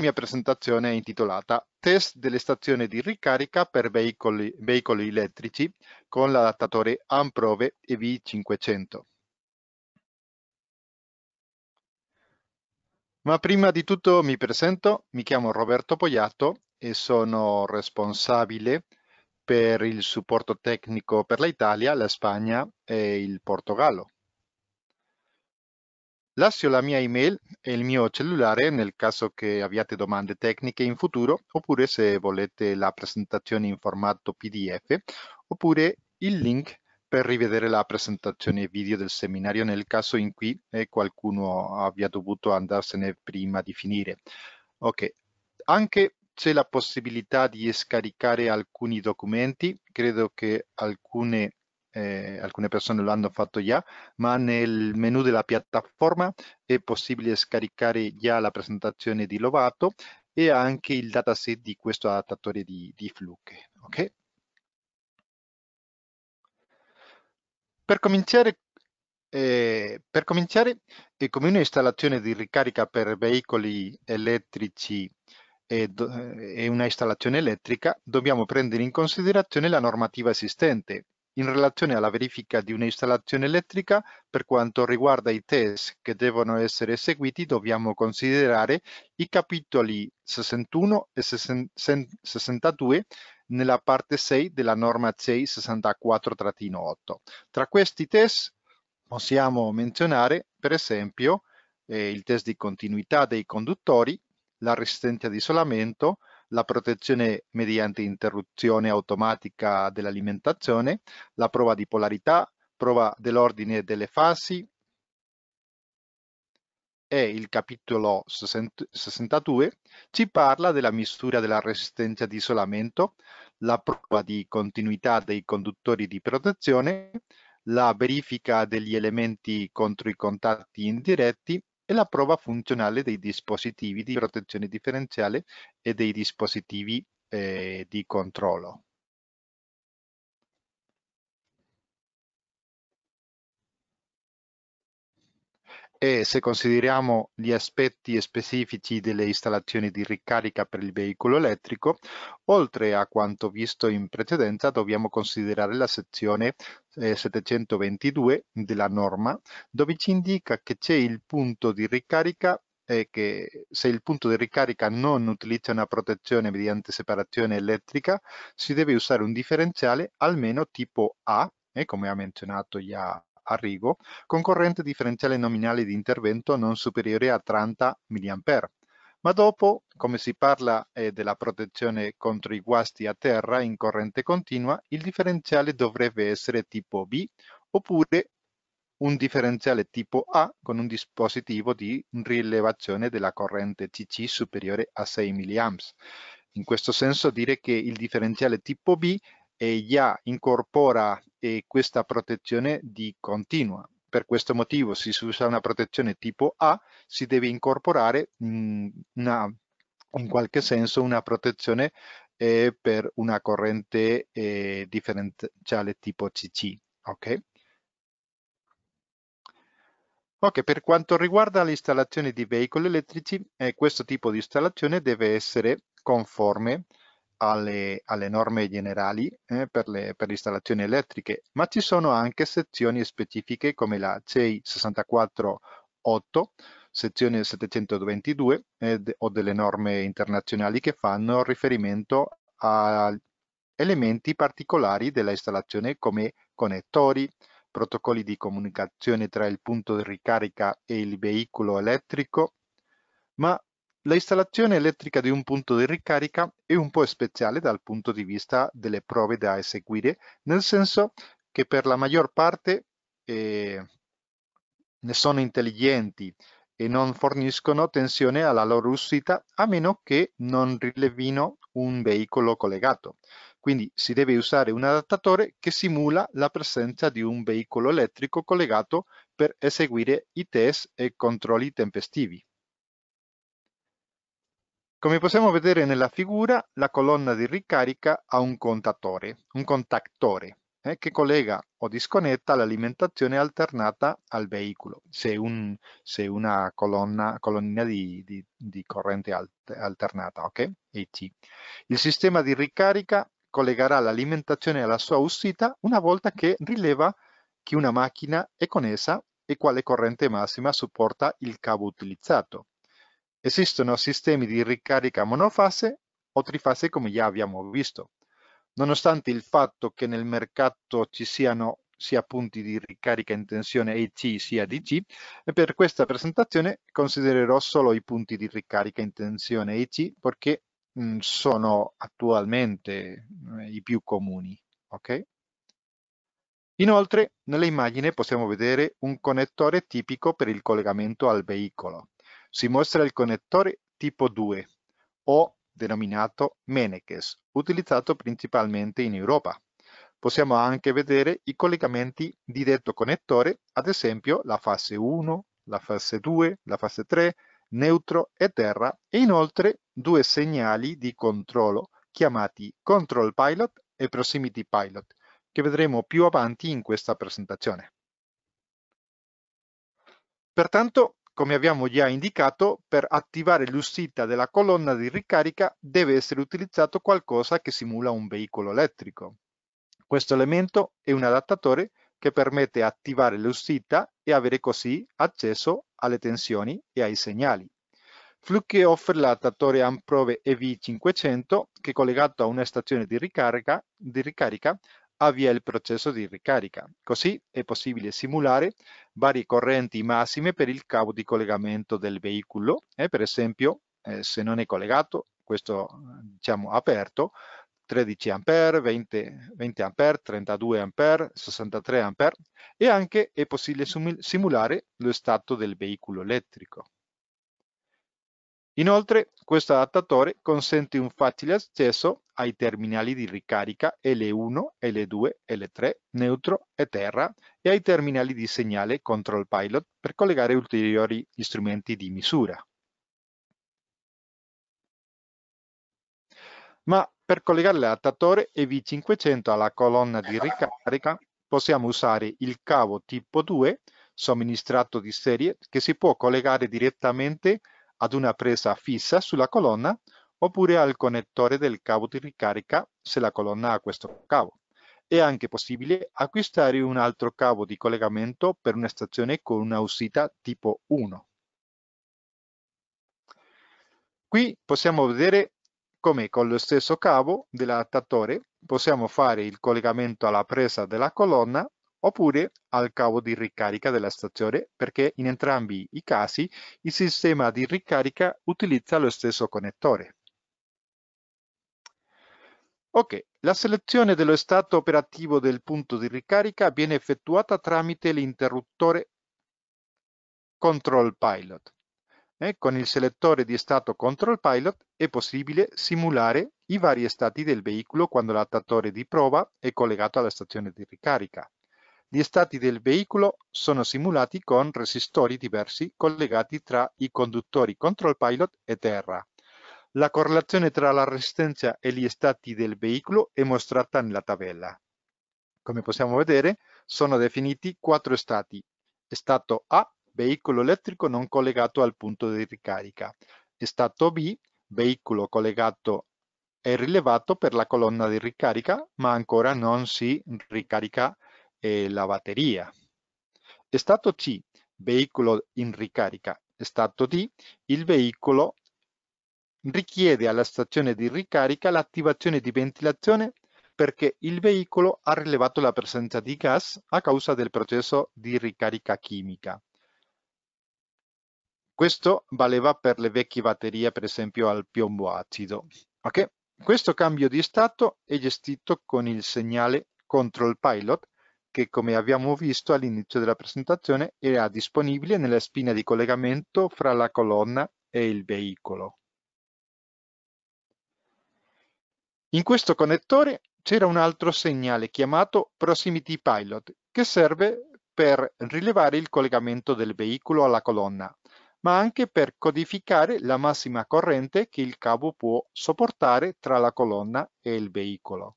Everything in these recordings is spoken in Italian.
mia presentazione è intitolata Test delle stazioni di ricarica per veicoli, veicoli elettrici con l'adattatore Amprove EV500. Ma prima di tutto mi presento, mi chiamo Roberto Pogliato e sono responsabile per il supporto tecnico per l'Italia, la Spagna e il Portogallo. Lascio la mia email e il mio cellulare nel caso che abbiate domande tecniche in futuro oppure se volete la presentazione in formato PDF oppure il link per rivedere la presentazione video del seminario nel caso in cui eh, qualcuno abbia dovuto andarsene prima di finire. Ok, anche c'è la possibilità di scaricare alcuni documenti, credo che alcune eh, alcune persone lo hanno fatto già, ma nel menu della piattaforma è possibile scaricare già la presentazione di Lovato e anche il dataset di questo adattatore di, di fluke. Okay? Per cominciare, eh, per cominciare eh, come un'installazione di ricarica per veicoli elettrici e una installazione elettrica, dobbiamo prendere in considerazione la normativa esistente, in relazione alla verifica di un'installazione elettrica, per quanto riguarda i test che devono essere eseguiti, dobbiamo considerare i capitoli 61 e 62 nella parte 6 della norma CEI 64 8 Tra questi test possiamo menzionare, per esempio, eh, il test di continuità dei conduttori, la resistenza di isolamento, la protezione mediante interruzione automatica dell'alimentazione, la prova di polarità, prova dell'ordine delle fasi e il capitolo 62 ci parla della misura della resistenza di isolamento, la prova di continuità dei conduttori di protezione, la verifica degli elementi contro i contatti indiretti e la prova funzionale dei dispositivi di protezione differenziale e dei dispositivi eh, di controllo. e se consideriamo gli aspetti specifici delle installazioni di ricarica per il veicolo elettrico, oltre a quanto visto in precedenza dobbiamo considerare la sezione 722 eh, della norma dove ci indica che c'è il punto di ricarica eh, che se il punto di ricarica non utilizza una protezione mediante separazione elettrica si deve usare un differenziale almeno tipo A, e eh, come ha menzionato già Arrigo, con corrente differenziale nominale di intervento non superiore a 30 mA. Ma dopo, come si parla eh, della protezione contro i guasti a terra in corrente continua, il differenziale dovrebbe essere tipo B oppure un differenziale tipo A con un dispositivo di rilevazione della corrente CC superiore a 6 mA. In questo senso dire che il differenziale tipo B eh, già incorpora eh, questa protezione di continua. Per questo motivo, se si usa una protezione tipo A, si deve incorporare mh, mm, una, in qualche senso una protezione eh, per una corrente eh, differenziale cioè tipo CC. Okay? Ok, per quanto riguarda l'installazione di veicoli elettrici, eh, questo tipo di installazione deve essere conforme alle, alle norme generali eh, per, le, installazioni elettriche, ma ci sono anche sezioni specifiche come la CEI 648, sezione 722 eh, o delle norme internazionali che fanno riferimento a elementi particolari dell'installazione come connettori, protocolli di comunicazione tra il punto di ricarica e il veicolo elettrico, ma L'installazione elettrica di un punto di ricarica è un po' speciale dal punto di vista delle prove da eseguire, nel senso che per la maggior parte eh, ne sono intelligenti e non forniscono tensione alla loro uscita a meno che non rilevino un veicolo collegato. Quindi si deve usare un adattatore che simula la presenza di un veicolo elettrico collegato per eseguire i test e controlli tempestivi. Come possiamo vedere nella figura, la colonna di ricarica ha un contatore, un contactore, eh, che collega o disconnetta l'alimentazione alternata al veicolo, se, un, se una colonna, colonnina di, di, di corrente alternata, ok? ET. Il sistema di ricarica collegherà l'alimentazione alla sua uscita una volta che rileva che una macchina è connessa e quale corrente massima supporta il cavo utilizzato. Esistono sistemi di ricarica monofase o trifase come già abbiamo visto. Nonostante il fatto che nel mercato ci siano sia punti di ricarica in tensione AC sia DC, per questa presentazione considererò solo i punti di ricarica in tensione AC perché mm, sono attualmente eh, i più comuni. Okay? Inoltre, nell'immagine possiamo vedere un connettore tipico per il collegamento al veicolo. Si mostra il connettore tipo 2 o denominato Menekes, utilizzato principalmente in Europa. Possiamo anche vedere i collegamenti di detto connettore, ad esempio la fase 1, la fase 2, la fase 3, neutro e terra e inoltre due segnali di controllo chiamati Control Pilot e Proximity Pilot che vedremo più avanti in questa presentazione. Pertanto come abbiamo già indicato, per attivare l'uscita della colonna di ricarica deve essere utilizzato qualcosa che simula un veicolo elettrico. Questo elemento è un adattatore che permette di attivare l'uscita e avere così accesso alle tensioni e ai segnali. Fluke offre l'adattatore AMPROVE EV500 che collegato a una stazione di ricarica, di ricarica avvia il processo di ricarica. Così è possibile simulare varie correnti massime per il cavo di collegamento del veicolo, eh, per esempio eh, se non è collegato, questo eh, diciamo aperto, 13 A, 20, 20 A, 32 A, 63 A e anche è possibile simulare lo stato del veicolo elettrico. Inoltre questo adattatore consente un facile accesso ai terminali di ricarica L1, L2, L3, neutro e terra e ai terminali di segnale control pilot per collegare ulteriori strumenti di misura. Ma per collegare l'attatore EV500 alla colonna di ricarica possiamo usare il cavo tipo 2 somministrato di serie che si può collegare direttamente ad una presa fissa sulla colonna oppure al connettore del cavo di ricarica se la colonna ha questo cavo. È anche possibile acquistare un altro cavo di collegamento per una stazione con una uscita tipo 1. Qui possiamo vedere come con lo stesso cavo dell'adattatore possiamo fare il collegamento alla presa della colonna oppure al cavo di ricarica della stazione perché in entrambi i casi il sistema di ricarica utilizza lo stesso connettore. Ok, la selezione dello stato operativo del punto di ricarica viene effettuata tramite l'interruttore Control Pilot. Eh, con il selettore di stato Control Pilot è possibile simulare i vari stati del veicolo quando l'attatore di prova è collegato alla stazione di ricarica. Gli stati del veicolo sono simulati con resistori diversi collegati tra i conduttori Control Pilot e terra. La correlazione tra la resistenza e gli stati del veicolo è mostrata nella tabella. Come possiamo vedere, sono definiti quattro stati. Stato A, veicolo elettrico non collegato al punto di ricarica. Stato B, veicolo collegato e rilevato per la colonna di ricarica, ma ancora non si ricarica eh, la batteria. Stato C, veicolo in ricarica. Stato D, il veicolo richiede alla stazione di ricarica l'attivazione di ventilazione perché il veicolo ha rilevato la presenza di gas a causa del processo di ricarica chimica. Questo valeva per le vecchie batterie, per esempio al piombo acido. Okay? Questo cambio di stato è gestito con il segnale Control Pilot, che come abbiamo visto all'inizio della presentazione era disponibile nella spina di collegamento fra la colonna e il veicolo. In questo connettore c'era un altro segnale chiamato Proximity Pilot che serve per rilevare il collegamento del veicolo alla colonna, ma anche per codificare la massima corrente che il cavo può sopportare tra la colonna e il veicolo.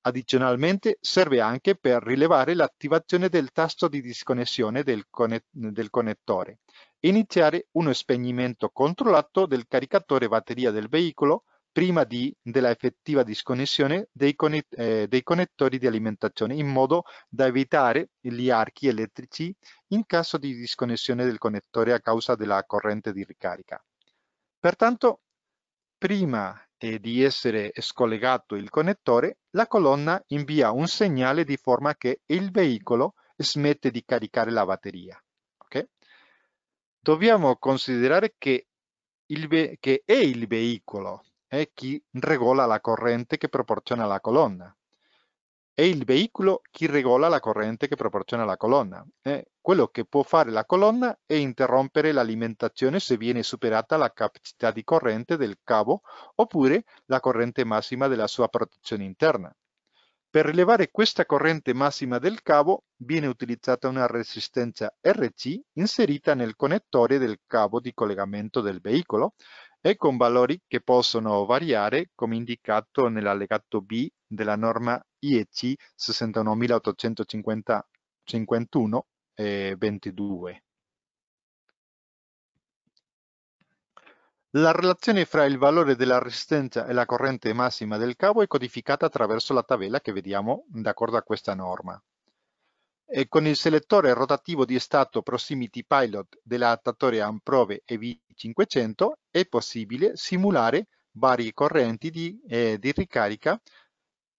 Addizionalmente serve anche per rilevare l'attivazione del tasto di disconnessione del, del connettore e iniziare uno spegnimento controllato del caricatore batteria del veicolo prima di, della effettiva disconnessione dei, eh, dei, connettori di alimentazione in modo da evitare gli archi elettrici in caso di disconnessione del connettore a causa della corrente di ricarica. Pertanto, prima eh, di essere scollegato il connettore, la colonna invia un segnale di forma che il veicolo smette di caricare la batteria. Okay? Dobbiamo considerare che, il che è il veicolo è chi regola la corrente che proporziona la colonna. È il veicolo chi regola la corrente che proporziona la colonna. Eh, quello che può fare la colonna è interrompere l'alimentazione se viene superata la capacità di corrente del cavo oppure la corrente massima della sua protezione interna. Per rilevare questa corrente massima del cavo viene utilizzata una resistenza RC inserita nel connettore del cavo di collegamento del veicolo e con valori che possono variare come indicato nell'allegato B della norma IEC 61851 22. La relazione fra il valore della resistenza e la corrente massima del cavo è codificata attraverso la tabella che vediamo d'accordo a questa norma e con il selettore rotativo di stato Proximity Pilot dell'adattatore Amprove EV500 è possibile simulare varie correnti di, eh, di ricarica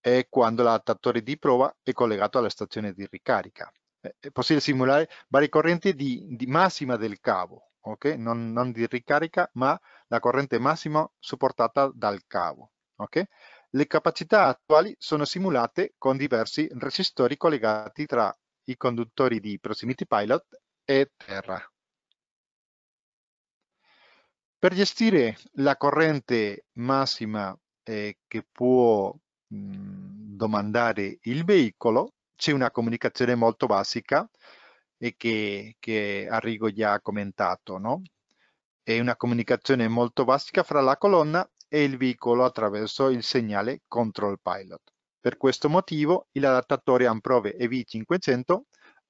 eh, quando l'adattatore di prova è collegato alla stazione di ricarica. Eh, è possibile simulare varie correnti di, di massima del cavo, okay? non, non, di ricarica, ma la corrente massima supportata dal cavo. Okay? Le capacità attuali sono simulate con diversi resistori collegati tra i conduttori di Proximity Pilot e Terra. Per gestire la corrente massima eh, che può mh, domandare il veicolo, c'è una comunicazione molto basica e che, che Arrigo già ha commentato, no? È una comunicazione molto basica fra la colonna e il veicolo attraverso il segnale control pilot. Per questo motivo l'adattatore Amprove EV500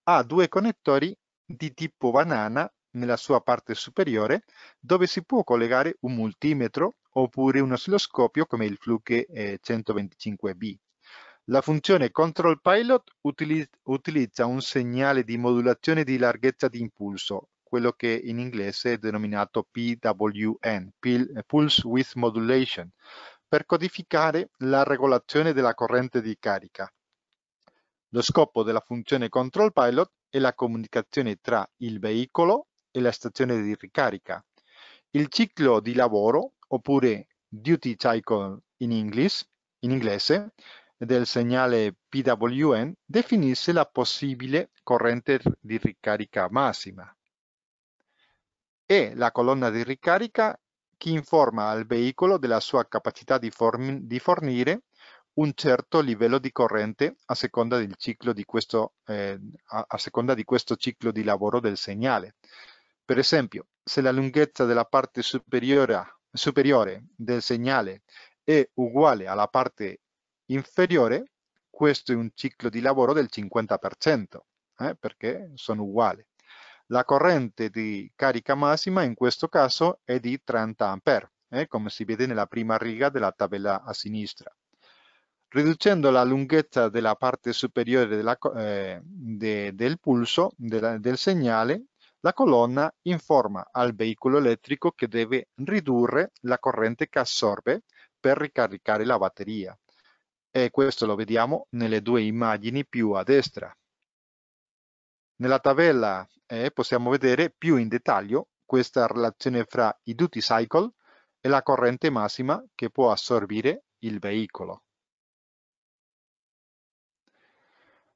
ha due connettori di tipo banana nella sua parte superiore dove si può collegare un multimetro oppure un oscilloscopio come il Fluke 125B. La funzione Control Pilot utilizza un segnale di modulazione di larghezza di impulso, quello che in inglese è denominato PWN, Pulse Width Modulation, per codificare la regolazione della corrente di carica. Lo scopo della funzione control pilot è la comunicazione tra il veicolo e la stazione di ricarica. Il ciclo di lavoro, oppure duty cycle in, English, in inglese, del segnale PWM definisce la possibile corrente di ricarica massima e la colonna di ricarica chi informa al veicolo della sua capacità di, di, fornire un certo livello di corrente a seconda, del ciclo di questo, eh, a, a seconda di questo ciclo di lavoro del segnale. Per esempio, se la lunghezza della parte superiore, superiore del segnale è uguale alla parte inferiore, questo è un ciclo di lavoro del 50%, eh, perché sono uguali. La corrente di carica massima in questo caso è di 30 A, eh, come si vede nella prima riga della tabella a sinistra. Riducendo la lunghezza della parte superiore della, eh, de, del pulso della, del segnale, la colonna informa al veicolo elettrico che deve ridurre la corrente che assorbe per ricaricare la batteria. E questo lo vediamo nelle due immagini più a destra. Nella tabella eh, possiamo vedere più in dettaglio questa relazione fra i duty cycle e la corrente massima che può assorbire il veicolo.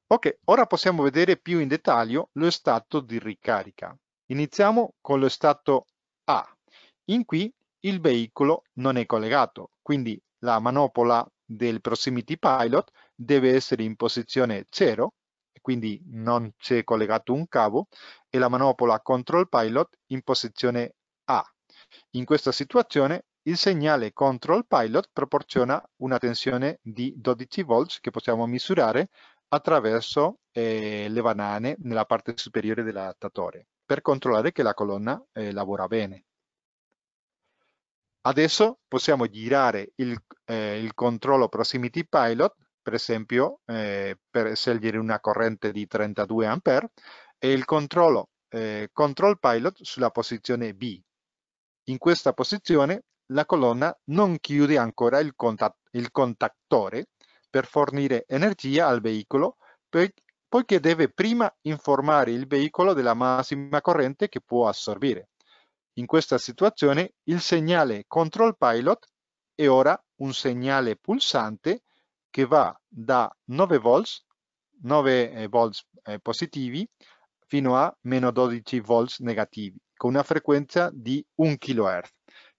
Ok, ora possiamo vedere più in dettaglio lo stato di ricarica. Iniziamo con lo stato A. In cui il veicolo non è collegato, quindi la manopola del proximity pilot deve essere in posizione 0 quindi non c'è collegato un cavo, e la manopola Control Pilot in posizione A. In questa situazione il segnale Control Pilot proporziona una tensione di 12 volts che possiamo misurare attraverso eh, le banane nella parte superiore dell'adattatore per controllare che la colonna eh, lavora bene. Adesso possiamo girare il, eh, il controllo Proximity Pilot per esempio eh, per scegliere una corrente di 32 A e il controllo eh, control pilot sulla posizione B. In questa posizione la colonna non chiude ancora il, contat il contattore per fornire energia al veicolo poiché deve prima informare il veicolo della massima corrente che può assorbire. In questa situazione il segnale control pilot è ora un segnale pulsante che va da 9 volts, 9 eh, volts eh, positivi, fino a meno 12 volts negativi, con una frequenza di 1 kHz.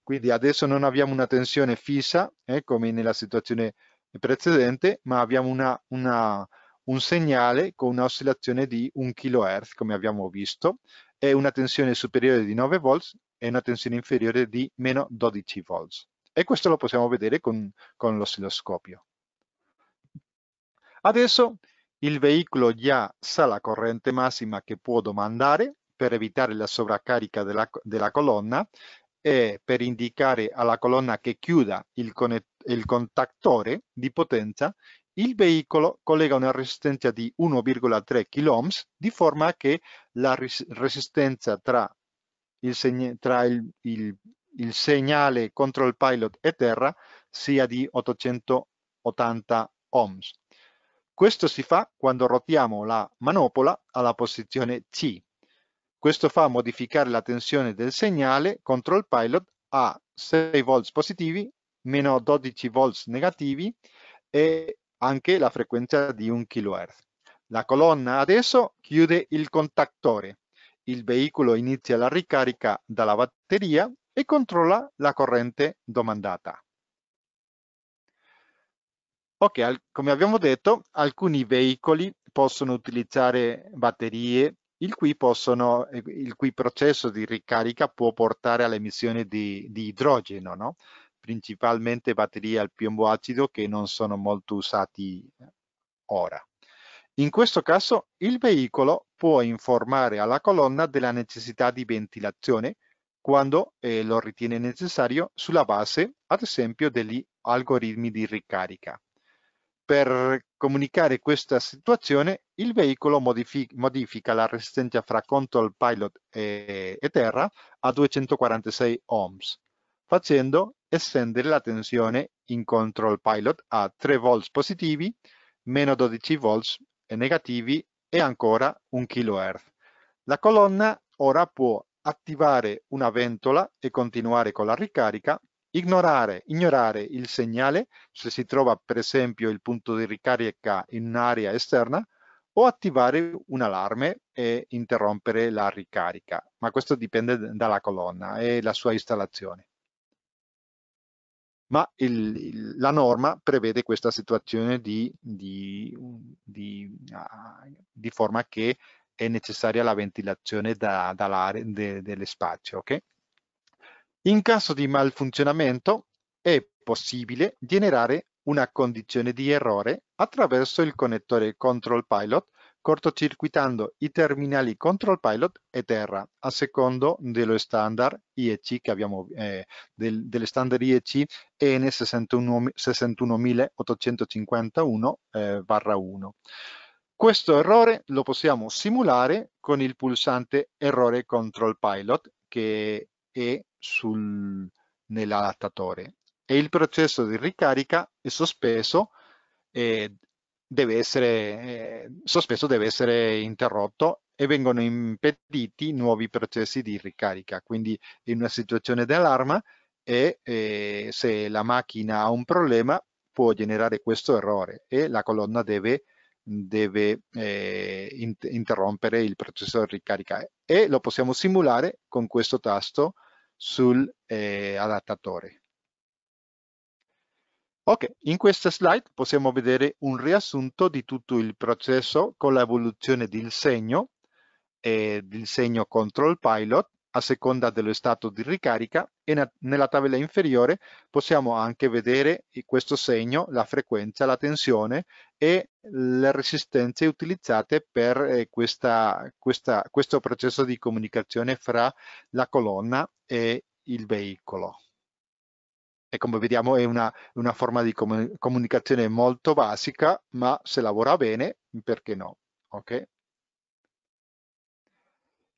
Quindi adesso non abbiamo una tensione fissa, eh, come nella situazione precedente, ma abbiamo una, una, un segnale con un'oscillazione di 1 kHz, come abbiamo visto, e una tensione superiore di 9 volts e una tensione inferiore di meno 12 volts. E questo lo possiamo vedere con, con l'oscilloscopio. Adesso il veicolo già sa la corrente massima che può domandare per evitare la sovraccarica della, della colonna e per indicare alla colonna che chiuda il, il contattore di potenza, il veicolo collega una resistenza di 1,3 kΩ di forma che la res resistenza tra, il, seg tra il, il, il, segnale control pilot e terra sia di 880 ohms. Questo si fa quando rotiamo la manopola alla posizione C. Questo fa modificare la tensione del segnale contro il pilot a 6 volts positivi, meno 12 volts negativi e anche la frequenza di 1 kHz. La colonna adesso chiude il contattore. Il veicolo inizia la ricarica dalla batteria e controlla la corrente domandata. Ok, come abbiamo detto, alcuni veicoli possono utilizzare batterie, il cui, possono, il cui processo di ricarica può portare all'emissione di, di, idrogeno, no? principalmente batterie al piombo acido che non sono molto usati ora. In questo caso il veicolo può informare alla colonna della necessità di ventilazione quando eh, lo ritiene necessario sulla base, ad esempio, degli algoritmi di ricarica. Per comunicare questa situazione il veicolo modific modifica la resistenza fra control pilot e, e terra a 246 ohms, facendo estendere la tensione in control pilot a 3 volts positivi, meno 12 volts negativi e ancora 1 kHz. La colonna ora può attivare una ventola e continuare con la ricarica Ignorare, ignorare il segnale se si trova per esempio il punto di ricarica in un'area esterna o attivare un allarme e interrompere la ricarica, ma questo dipende dalla colonna e la sua installazione. Ma il, la norma prevede questa situazione di, di, di, ah, di forma che è necessaria la ventilazione da, dall'area de, dello spazio. Okay? In caso di malfunzionamento è possibile generare una condizione di errore attraverso il connettore Control Pilot cortocircuitando i terminali Control Pilot e Terra a secondo dello standard IEC che abbiamo eh, del, dello standard IEC EN61851 eh, 1. Questo errore lo possiamo simulare con il pulsante errore Control Pilot che e sul, nell'adattatore e il processo di ricarica è sospeso e deve essere, eh, sospeso deve essere interrotto e vengono impediti nuovi processi di ricarica. Quindi in una situazione di allarme e eh, se la macchina ha un problema può generare questo errore e la colonna deve deve eh, interrompere il processo di ricarica e lo possiamo simulare con questo tasto sull'adattatore. Eh, ok, in questa slide possiamo vedere un riassunto di tutto il processo con l'evoluzione del segno, eh, del segno control pilot a seconda dello stato di ricarica e nella tabella inferiore possiamo anche vedere questo segno, la frequenza, la tensione e le resistenze utilizzate per eh, questa, questa, questo processo di comunicazione fra la colonna e il veicolo. E come vediamo è una, una forma di comunicazione molto basica, ma se lavora bene, perché no? Okay?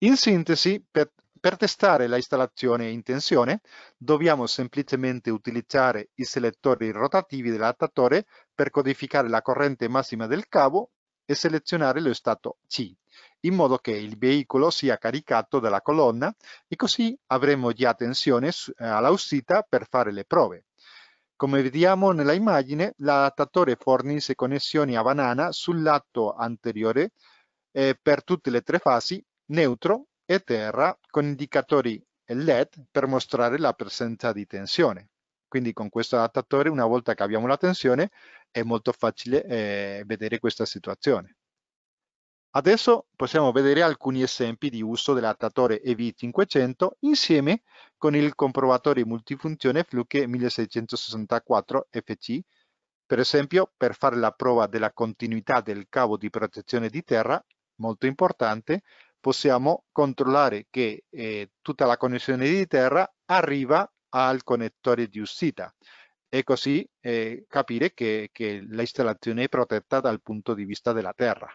In sintesi, per per testare la installazione in tensione dobbiamo semplicemente utilizzare i selettori rotativi dell'adattatore per codificare la corrente massima del cavo e selezionare lo stato C, in modo che il veicolo sia caricato dalla colonna e così avremo già tensione eh, alla uscita per fare le prove. Come vediamo nella immagine, l'adattatore fornisce connessioni a banana sul lato anteriore eh, per tutte le tre fasi, neutro, e terra con indicatori LED per mostrare la presenza di tensione. Quindi con questo adattatore una volta che abbiamo la tensione è molto facile eh, vedere questa situazione. Adesso possiamo vedere alcuni esempi di uso dell'adattatore EV500 insieme con il comprovatore multifunzione Fluke 1664 FC, per esempio per fare la prova della continuità del cavo di protezione di terra, molto importante, possiamo controllare che eh, tutta la connessione di terra arriva al connettore di uscita e così eh, capire che, che l'installazione è protetta dal punto di vista della terra.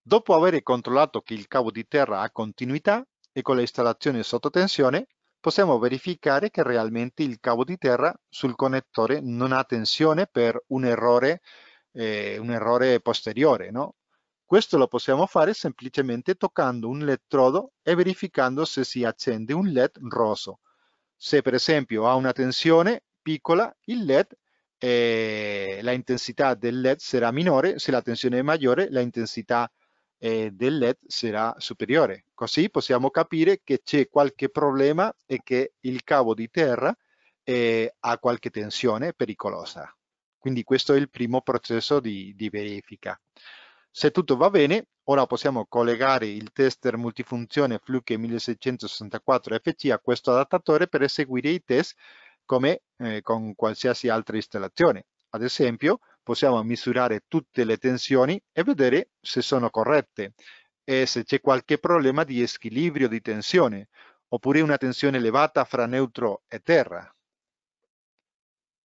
Dopo aver controllato che il cavo di terra ha continuità e con l'installazione sotto tensione, possiamo verificare che realmente il cavo di terra sul connettore non ha tensione per un errore, eh, un errore posteriore, no? Questo lo possiamo fare semplicemente toccando un elettrodo e verificando se si accende un LED rosso. Se per esempio ha una tensione piccola, il LED, eh, la intensità del LED sarà minore, se la tensione è maggiore, la intensità eh, del LED sarà superiore. Così possiamo capire che c'è qualche problema e che il cavo di terra eh, ha qualche tensione pericolosa. Quindi questo è il primo processo di, di verifica. Se tutto va bene, ora possiamo collegare il tester multifunzione Fluke 1664 FC a questo adattatore per eseguire i test come eh, con qualsiasi altra installazione. Ad esempio, possiamo misurare tutte le tensioni e vedere se sono corrette e se c'è qualche problema di squilibrio di tensione, oppure una tensione elevata fra neutro e terra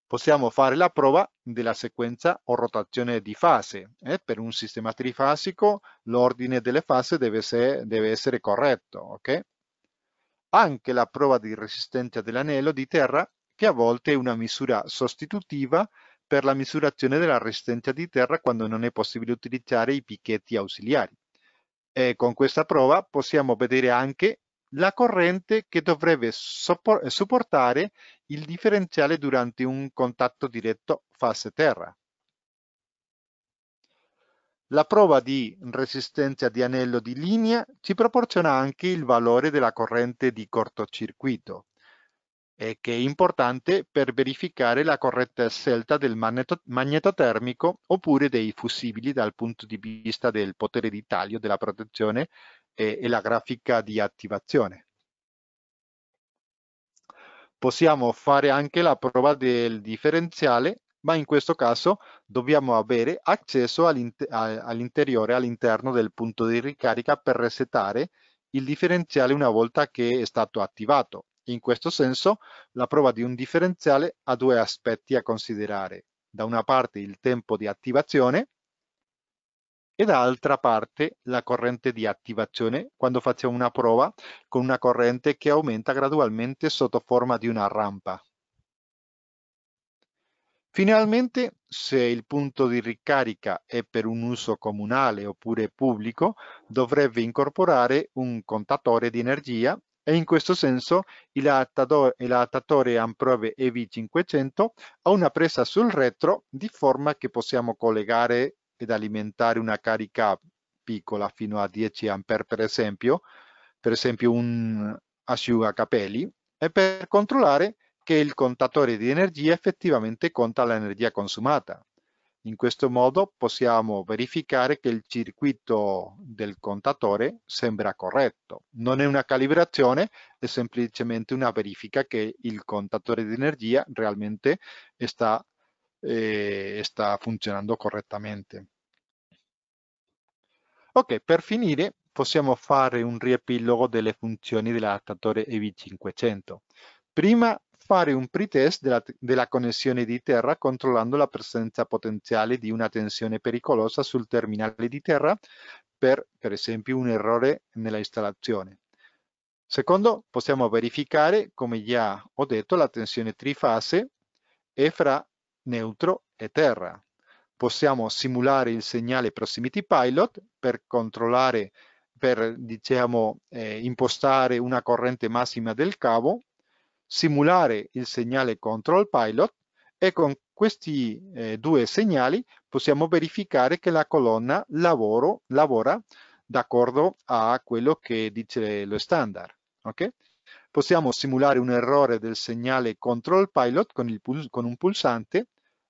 possiamo fare la prova della sequenza o rotazione di fase. Eh? Per un sistema trifasico l'ordine delle fasi deve, deve essere, corretto. Okay? Anche la prova di resistenza dell'anello di terra, che a volte è una misura sostitutiva per la misurazione della resistenza di terra quando non è possibile utilizzare i picchetti ausiliari. E con questa prova possiamo vedere anche la corrente che dovrebbe supportare il differenziale durante un contatto diretto fase terra. La prova di resistenza di anello di linea ci proporziona anche il valore della corrente di cortocircuito, che è importante per verificare la corretta scelta del magneto magnetotermico oppure dei fusibili dal punto di vista del potere di taglio della protezione e la grafica di attivazione possiamo fare anche la prova del differenziale, ma in questo caso dobbiamo avere accesso all'interiore, all'interno del punto di ricarica per resettare il differenziale una volta che è stato attivato. In questo senso la prova di un differenziale ha due aspetti a considerare. Da una parte il tempo di attivazione e dall'altra parte la corrente di attivazione quando facciamo una prova con una corrente che aumenta gradualmente sotto forma di una rampa. Finalmente, se il punto di ricarica è per un uso comunale oppure pubblico, dovrebbe incorporare un contatore di energia e in questo senso il adattatore Amprove EV500 ha una presa sul retro di forma che possiamo collegare ed alimentare una carica piccola fino a 10 ampere per esempio, per esempio un asciugacapelli, e per controllare che il contatore di energia effettivamente conta l'energia consumata. In questo modo possiamo verificare che il circuito del contatore sembra corretto. Non è una calibrazione, è semplicemente una verifica che il contatore di energia realmente sta e sta funzionando correttamente. Ok, per finire possiamo fare un riepilogo delle funzioni dell'adattatore EV500. Prima fare un pretest della, della connessione di terra controllando la presenza potenziale di una tensione pericolosa sul terminale di terra per, per esempio, un errore nella installazione. Secondo, possiamo verificare, come già ho detto, la tensione trifase e fra neutro e terra. Possiamo simulare il segnale proximity pilot per controllare, per diciamo, eh, impostare una corrente massima del cavo, simulare il segnale control pilot e con questi eh, due segnali possiamo verificare che la colonna lavoro, lavora d'accordo a quello che dice lo standard. Okay? Possiamo simulare un errore del segnale control pilot con, il, con un pulsante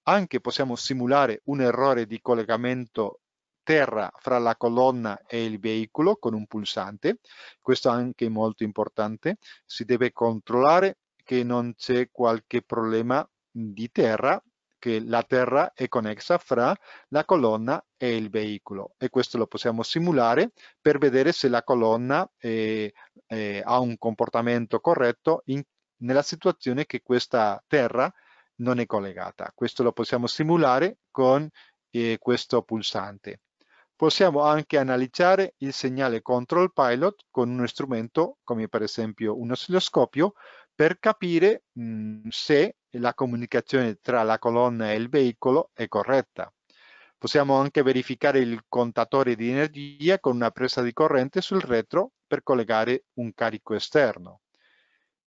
anche possiamo simulare un errore di collegamento terra fra la colonna e il veicolo con un pulsante, questo anche è molto importante, si deve controllare che non c'è qualche problema di terra, che la terra è connessa fra la colonna e il veicolo e questo lo possiamo simulare per vedere se la colonna eh, eh, ha un comportamento corretto in, nella situazione che questa terra è non è collegata. Questo lo possiamo simulare con eh, questo pulsante. Possiamo anche analizzare il segnale control pilot con uno strumento come per esempio un oscilloscopio per capire mh, se la comunicazione tra la colonna e il veicolo è corretta. Possiamo anche verificare il contatore di energia con una presa di corrente sul retro per collegare un carico esterno.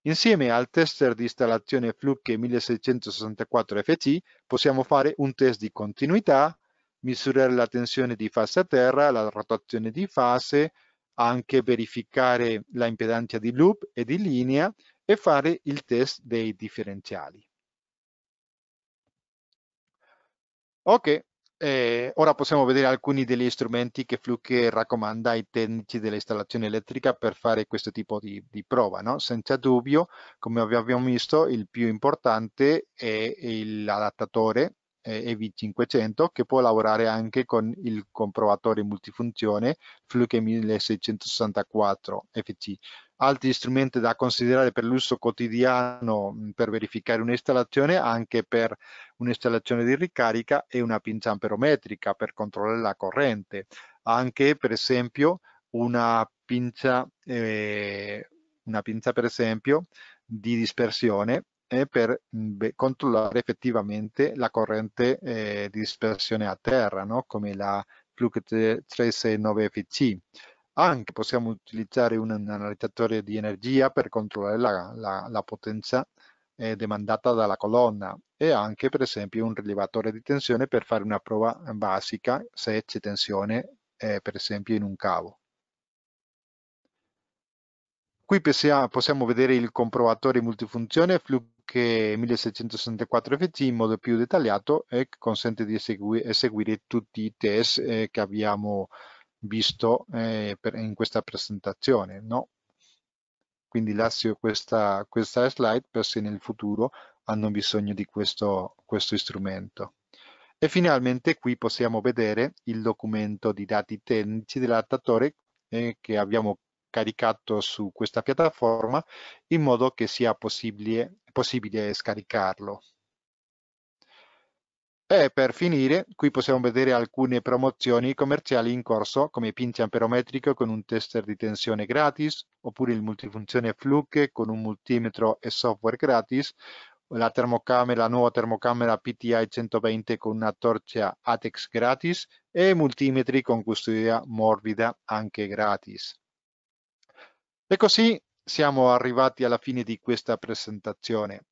Insieme al tester di installazione Fluke 1664 fc possiamo fare un test di continuità, misurare la tensione di fase a terra, la rotazione di fase, anche verificare la impedanza di loop e di linea e fare il test dei differenziali. Ok, eh, ora possiamo vedere alcuni degli strumenti che Fluke raccomanda ai tecnici dell'installazione elettrica per fare questo tipo di, di prova. No? Senza dubbio, come abbiamo visto, il più importante è l'adattatore EV500 che può lavorare anche con il comprovatore multifunzione Fluke 1664 FT. Altri strumenti da considerare per l'uso quotidiano mm, per verificare un'installazione, anche per un'installazione di ricarica è una pinza amperometrica per controllare la corrente. Anche per esempio una pinza, eh, una pinza per esempio di dispersione eh, per controllare effettivamente la corrente eh, di dispersione a terra, no? come la Fluke 369FC. Anche possiamo utilizzare un analizzatore di energia per controllare la, la, la potenza eh, demandata dalla colonna e anche per esempio un rilevatore di tensione per fare una prova basica se c'è tensione eh, per esempio in un cavo. Qui possiamo vedere il comprovatore multifunzione Fluke 1764 FT in modo più dettagliato e che consente di eseguire tutti i test eh, che abbiamo visto eh, in questa presentazione. No? Quindi lascio questa, questa, slide per se nel futuro hanno bisogno di questo, questo strumento. E finalmente qui possiamo vedere il documento di dati tecnici dell'attatore eh, che abbiamo caricato su questa piattaforma in modo che sia possibile, possibile scaricarlo. E per finire, qui possiamo vedere alcune promozioni commerciali in corso, come pinci amperometrico con un tester di tensione gratis, oppure il multifunzione Fluke con un multimetro e software gratis, la, la nuova termocamera PTI 120 con una torcia ATEX gratis e multimetri con custodia morbida anche gratis. E così siamo arrivati alla fine di questa presentazione.